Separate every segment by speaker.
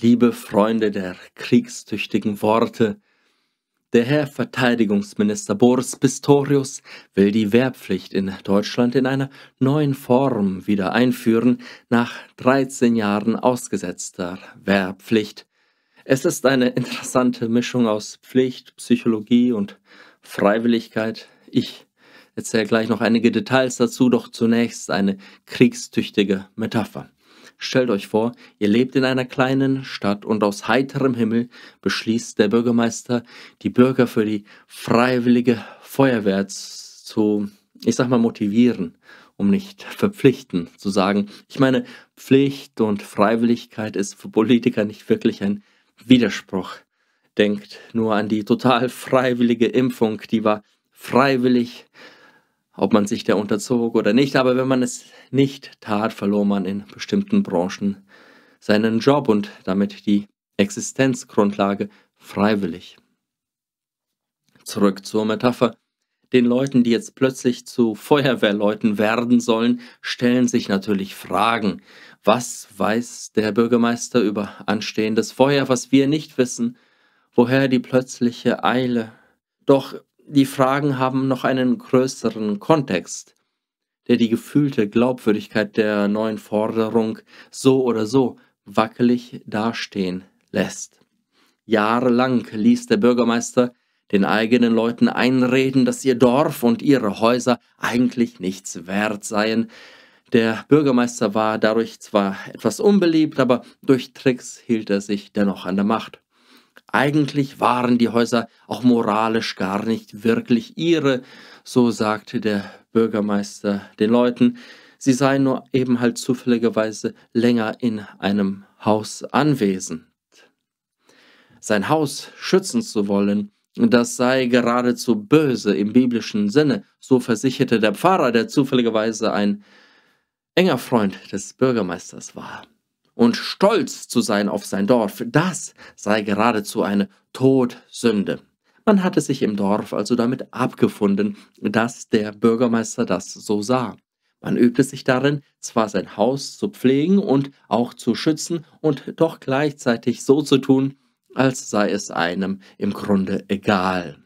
Speaker 1: Liebe Freunde der kriegstüchtigen Worte, der Herr Verteidigungsminister Boris Pistorius will die Wehrpflicht in Deutschland in einer neuen Form wieder einführen, nach 13 Jahren ausgesetzter Wehrpflicht. Es ist eine interessante Mischung aus Pflicht, Psychologie und Freiwilligkeit. Ich erzähle gleich noch einige Details dazu, doch zunächst eine kriegstüchtige Metapher. Stellt euch vor, ihr lebt in einer kleinen Stadt und aus heiterem Himmel beschließt der Bürgermeister, die Bürger für die freiwillige Feuerwehr zu, ich sag mal, motivieren, um nicht verpflichten zu sagen. Ich meine, Pflicht und Freiwilligkeit ist für Politiker nicht wirklich ein Widerspruch. Denkt nur an die total freiwillige Impfung, die war freiwillig ob man sich der unterzog oder nicht. Aber wenn man es nicht tat, verlor man in bestimmten Branchen seinen Job und damit die Existenzgrundlage freiwillig. Zurück zur Metapher. Den Leuten, die jetzt plötzlich zu Feuerwehrleuten werden sollen, stellen sich natürlich Fragen. Was weiß der Bürgermeister über anstehendes Feuer, was wir nicht wissen? Woher die plötzliche Eile? Doch die Fragen haben noch einen größeren Kontext, der die gefühlte Glaubwürdigkeit der neuen Forderung so oder so wackelig dastehen lässt. Jahrelang ließ der Bürgermeister den eigenen Leuten einreden, dass ihr Dorf und ihre Häuser eigentlich nichts wert seien. Der Bürgermeister war dadurch zwar etwas unbeliebt, aber durch Tricks hielt er sich dennoch an der Macht. Eigentlich waren die Häuser auch moralisch gar nicht wirklich ihre, so sagte der Bürgermeister den Leuten. Sie seien nur eben halt zufälligerweise länger in einem Haus anwesend. Sein Haus schützen zu wollen, das sei geradezu böse im biblischen Sinne, so versicherte der Pfarrer, der zufälligerweise ein enger Freund des Bürgermeisters war und stolz zu sein auf sein Dorf, das sei geradezu eine Todsünde. Man hatte sich im Dorf also damit abgefunden, dass der Bürgermeister das so sah. Man übte sich darin, zwar sein Haus zu pflegen und auch zu schützen und doch gleichzeitig so zu tun, als sei es einem im Grunde egal.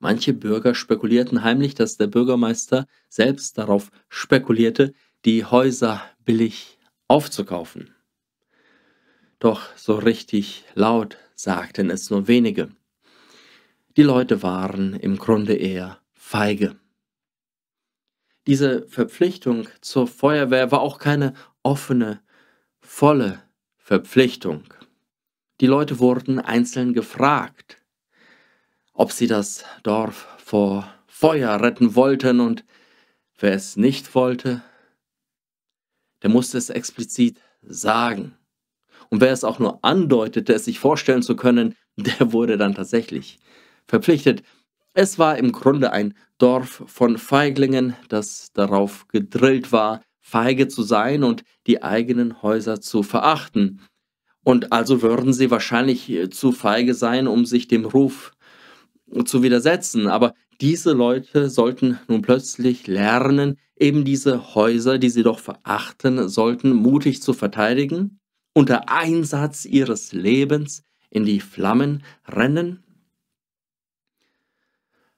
Speaker 1: Manche Bürger spekulierten heimlich, dass der Bürgermeister selbst darauf spekulierte, die Häuser billig aufzukaufen. Doch so richtig laut sagten es nur wenige. Die Leute waren im Grunde eher feige. Diese Verpflichtung zur Feuerwehr war auch keine offene, volle Verpflichtung. Die Leute wurden einzeln gefragt, ob sie das Dorf vor Feuer retten wollten und wer es nicht wollte, der musste es explizit sagen. Und wer es auch nur andeutete, es sich vorstellen zu können, der wurde dann tatsächlich verpflichtet. Es war im Grunde ein Dorf von Feiglingen, das darauf gedrillt war, feige zu sein und die eigenen Häuser zu verachten. Und also würden sie wahrscheinlich zu feige sein, um sich dem Ruf zu widersetzen. Aber diese Leute sollten nun plötzlich lernen, eben diese Häuser, die sie doch verachten sollten, mutig zu verteidigen, unter Einsatz ihres Lebens in die Flammen rennen?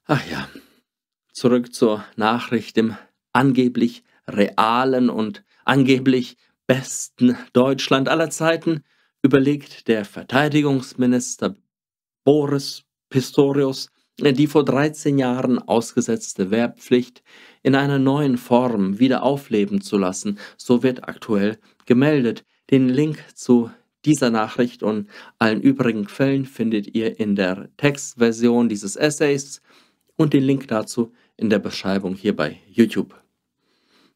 Speaker 1: Ach ja, zurück zur Nachricht im angeblich realen und angeblich besten Deutschland aller Zeiten überlegt der Verteidigungsminister Boris Pistorius die vor 13 Jahren ausgesetzte Wehrpflicht in einer neuen Form wieder aufleben zu lassen. So wird aktuell gemeldet. Den Link zu dieser Nachricht und allen übrigen Quellen findet ihr in der Textversion dieses Essays und den Link dazu in der Beschreibung hier bei YouTube.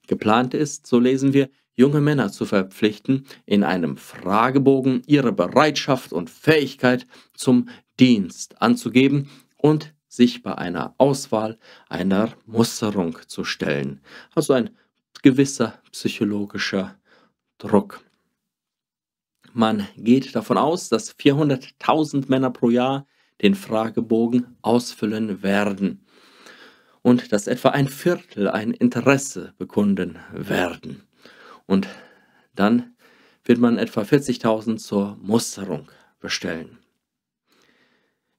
Speaker 1: Geplant ist, so lesen wir, junge Männer zu verpflichten, in einem Fragebogen ihre Bereitschaft und Fähigkeit zum Dienst anzugeben und sich bei einer Auswahl einer Musterung zu stellen. Also ein gewisser psychologischer Druck. Man geht davon aus, dass 400.000 Männer pro Jahr den Fragebogen ausfüllen werden und dass etwa ein Viertel ein Interesse bekunden werden. Und dann wird man etwa 40.000 zur Musterung bestellen.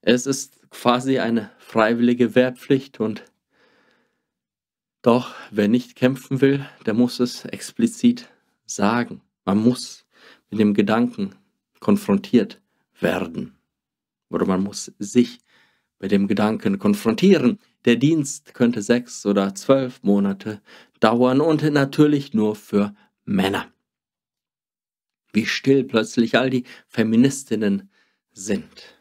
Speaker 1: Es ist quasi eine freiwillige Wehrpflicht und doch wer nicht kämpfen will, der muss es explizit sagen. Man muss mit dem Gedanken konfrontiert werden. Oder man muss sich mit dem Gedanken konfrontieren. Der Dienst könnte sechs oder zwölf Monate dauern und natürlich nur für Männer. Wie still plötzlich all die Feministinnen sind.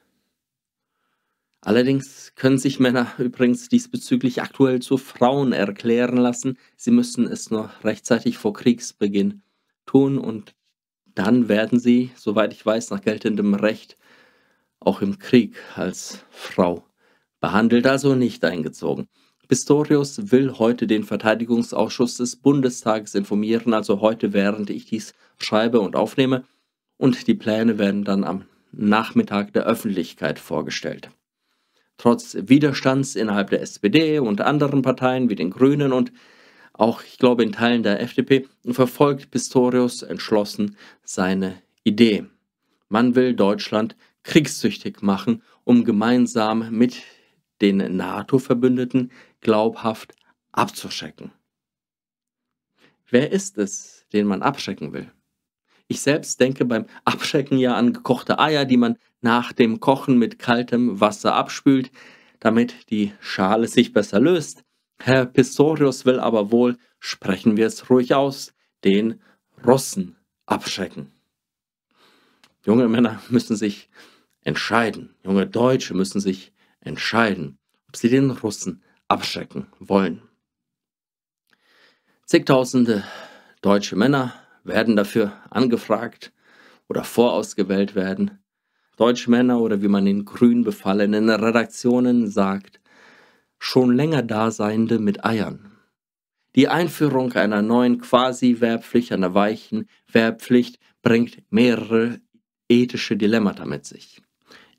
Speaker 1: Allerdings können sich Männer übrigens diesbezüglich aktuell zu Frauen erklären lassen. Sie müssen es nur rechtzeitig vor Kriegsbeginn tun und dann werden sie, soweit ich weiß, nach geltendem Recht auch im Krieg als Frau behandelt, also nicht eingezogen. Pistorius will heute den Verteidigungsausschuss des Bundestages informieren, also heute, während ich dies schreibe und aufnehme. Und die Pläne werden dann am Nachmittag der Öffentlichkeit vorgestellt trotz Widerstands innerhalb der SPD und anderen Parteien wie den Grünen und auch, ich glaube, in Teilen der FDP, verfolgt Pistorius entschlossen seine Idee. Man will Deutschland kriegssüchtig machen, um gemeinsam mit den NATO-Verbündeten glaubhaft abzuschrecken. Wer ist es, den man abschrecken will? Ich selbst denke beim Abschrecken ja an gekochte Eier, die man nach dem Kochen mit kaltem Wasser abspült, damit die Schale sich besser löst. Herr Pistorius will aber wohl, sprechen wir es ruhig aus, den Russen abschrecken. Junge Männer müssen sich entscheiden, junge Deutsche müssen sich entscheiden, ob sie den Russen abschrecken wollen. Zigtausende deutsche Männer werden dafür angefragt oder vorausgewählt werden. Deutschmänner oder wie man in grün befallenen Redaktionen sagt, schon länger Daseinende mit Eiern. Die Einführung einer neuen Quasi-Wehrpflicht, einer weichen Wehrpflicht, bringt mehrere ethische Dilemmata mit sich.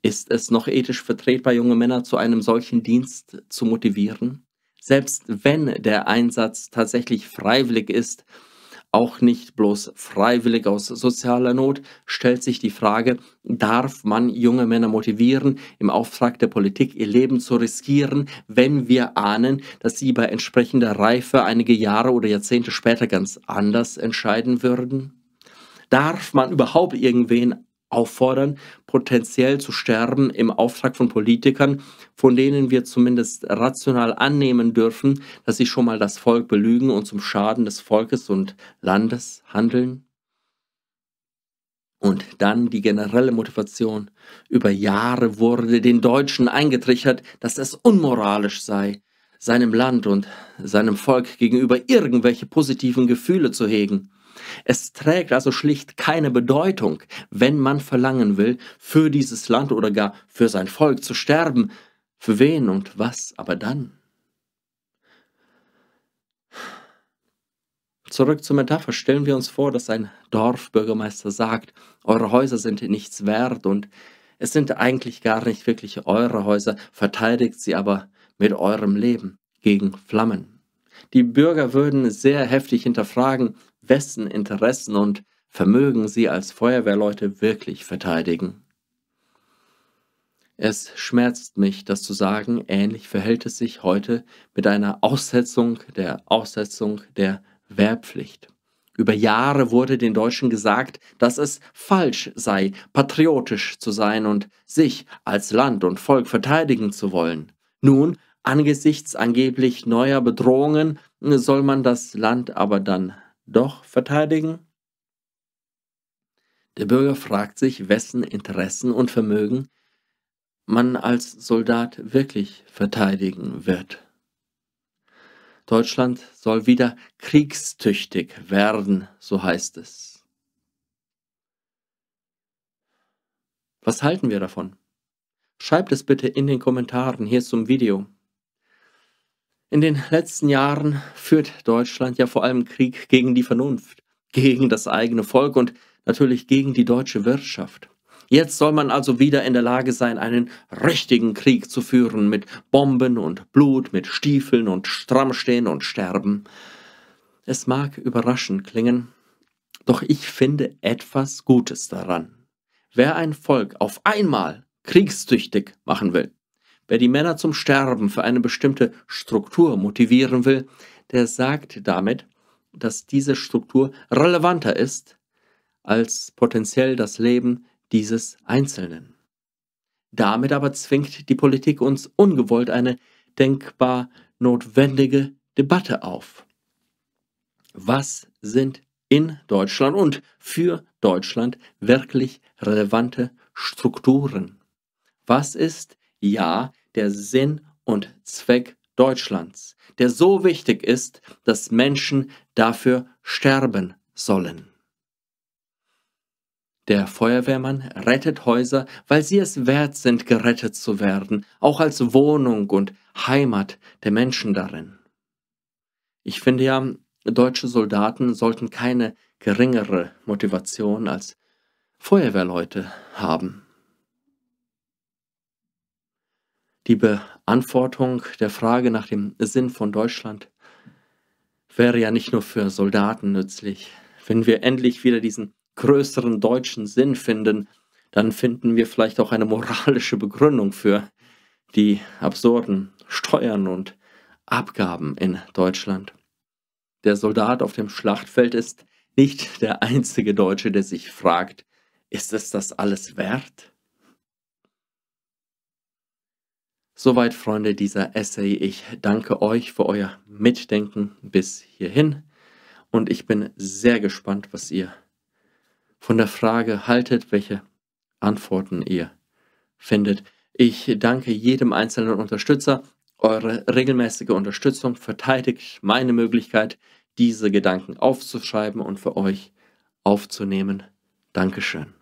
Speaker 1: Ist es noch ethisch vertretbar, junge Männer zu einem solchen Dienst zu motivieren? Selbst wenn der Einsatz tatsächlich freiwillig ist, auch nicht bloß freiwillig aus sozialer Not, stellt sich die Frage, darf man junge Männer motivieren, im Auftrag der Politik ihr Leben zu riskieren, wenn wir ahnen, dass sie bei entsprechender Reife einige Jahre oder Jahrzehnte später ganz anders entscheiden würden? Darf man überhaupt irgendwen auffordern, potenziell zu sterben im Auftrag von Politikern, von denen wir zumindest rational annehmen dürfen, dass sie schon mal das Volk belügen und zum Schaden des Volkes und Landes handeln? Und dann die generelle Motivation. Über Jahre wurde den Deutschen eingetrichtert, dass es unmoralisch sei, seinem Land und seinem Volk gegenüber irgendwelche positiven Gefühle zu hegen. Es trägt also schlicht keine Bedeutung, wenn man verlangen will, für dieses Land oder gar für sein Volk zu sterben. Für wen und was aber dann? Zurück zur Metapher. Stellen wir uns vor, dass ein Dorfbürgermeister sagt, eure Häuser sind nichts wert und es sind eigentlich gar nicht wirklich eure Häuser, verteidigt sie aber mit eurem Leben gegen Flammen. Die Bürger würden sehr heftig hinterfragen, wessen Interessen und Vermögen sie als Feuerwehrleute wirklich verteidigen. Es schmerzt mich, das zu sagen, ähnlich verhält es sich heute mit einer Aussetzung der Aussetzung der Wehrpflicht. Über Jahre wurde den Deutschen gesagt, dass es falsch sei, patriotisch zu sein und sich als Land und Volk verteidigen zu wollen. Nun, angesichts angeblich neuer Bedrohungen, soll man das Land aber dann doch verteidigen? Der Bürger fragt sich, wessen Interessen und Vermögen man als Soldat wirklich verteidigen wird. Deutschland soll wieder kriegstüchtig werden, so heißt es. Was halten wir davon? Schreibt es bitte in den Kommentaren hier zum Video. In den letzten Jahren führt Deutschland ja vor allem Krieg gegen die Vernunft, gegen das eigene Volk und natürlich gegen die deutsche Wirtschaft. Jetzt soll man also wieder in der Lage sein, einen richtigen Krieg zu führen, mit Bomben und Blut, mit Stiefeln und Strammstehen und Sterben. Es mag überraschend klingen, doch ich finde etwas Gutes daran. Wer ein Volk auf einmal kriegstüchtig machen will, Wer die Männer zum Sterben für eine bestimmte Struktur motivieren will, der sagt damit, dass diese Struktur relevanter ist als potenziell das Leben dieses Einzelnen. Damit aber zwingt die Politik uns ungewollt eine denkbar notwendige Debatte auf. Was sind in Deutschland und für Deutschland wirklich relevante Strukturen? Was ist ja, der Sinn und Zweck Deutschlands, der so wichtig ist, dass Menschen dafür sterben sollen. Der Feuerwehrmann rettet Häuser, weil sie es wert sind, gerettet zu werden, auch als Wohnung und Heimat der Menschen darin. Ich finde ja, deutsche Soldaten sollten keine geringere Motivation als Feuerwehrleute haben. Die Beantwortung der Frage nach dem Sinn von Deutschland wäre ja nicht nur für Soldaten nützlich. Wenn wir endlich wieder diesen größeren deutschen Sinn finden, dann finden wir vielleicht auch eine moralische Begründung für die absurden Steuern und Abgaben in Deutschland. Der Soldat auf dem Schlachtfeld ist nicht der einzige Deutsche, der sich fragt, ist es das alles wert? Soweit, Freunde, dieser Essay. Ich danke euch für euer Mitdenken bis hierhin. Und ich bin sehr gespannt, was ihr von der Frage haltet, welche Antworten ihr findet. Ich danke jedem einzelnen Unterstützer. Eure regelmäßige Unterstützung verteidigt meine Möglichkeit, diese Gedanken aufzuschreiben und für euch aufzunehmen. Dankeschön.